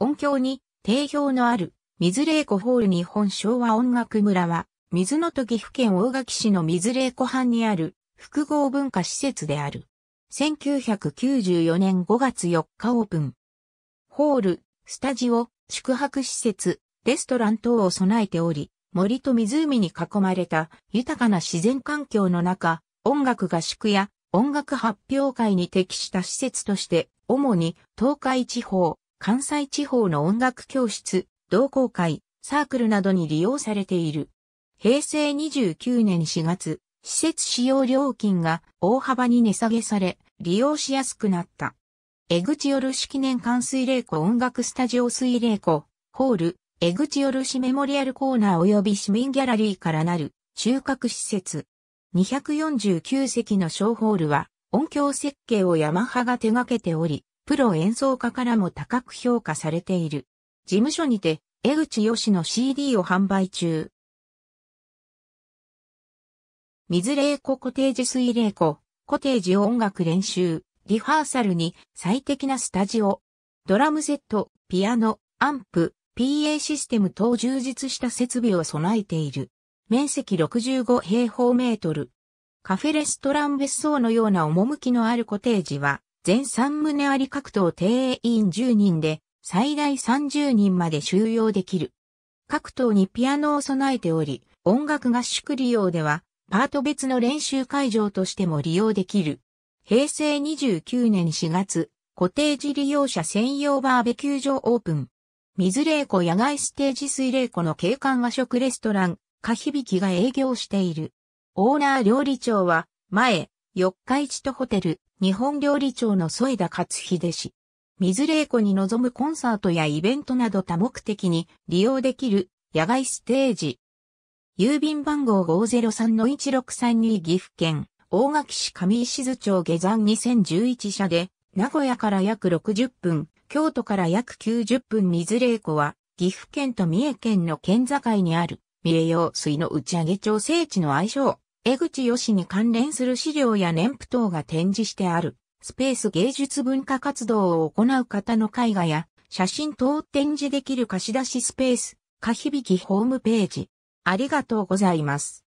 音響に定評のある水霊湖ホール日本昭和音楽村は、水の時岐阜県大垣市の水霊湖畔にある複合文化施設である。1994年5月4日オープン。ホール、スタジオ、宿泊施設、レストラン等を備えており、森と湖に囲まれた豊かな自然環境の中、音楽合宿や音楽発表会に適した施設として、主に東海地方、関西地方の音楽教室、同好会、サークルなどに利用されている。平成29年4月、施設使用料金が大幅に値下げされ、利用しやすくなった。江口よるし記念関水冷庫音楽スタジオ水冷庫、ホール、江口よるしメモリアルコーナー及び市民ギャラリーからなる、中核施設。249席の小ホールは、音響設計をヤマハが手掛けており、プロ演奏家からも高く評価されている。事務所にて、江口義の CD を販売中。水玲子コテージ水玲子、コテージ音楽練習、リハーサルに最適なスタジオ、ドラムセット、ピアノ、アンプ、PA システム等充実した設備を備えている。面積65平方メートル。カフェレストラン別荘のような趣のあるコテージは、全3棟あり各棟定員10人で、最大30人まで収容できる。各棟にピアノを備えており、音楽合宿利用では、パート別の練習会場としても利用できる。平成29年4月、コテージ利用者専用バーベキュー場オープン。水冷庫野外ステージ水冷庫の景観和食レストラン、かひびきが営業している。オーナー料理長は、前、四日市とホテル、日本料理長の添田勝秀氏。水霊子に臨むコンサートやイベントなど多目的に利用できる野外ステージ。郵便番号503-1632岐阜県大垣市上石津町下山2011社で名古屋から約60分、京都から約90分水霊子は岐阜県と三重県の県境にある三重用水の打ち上げ調整地の愛称。江口義に関連する資料や年譜等が展示してある、スペース芸術文化活動を行う方の絵画や写真等を展示できる貸し出しスペース、かひびきホームページ。ありがとうございます。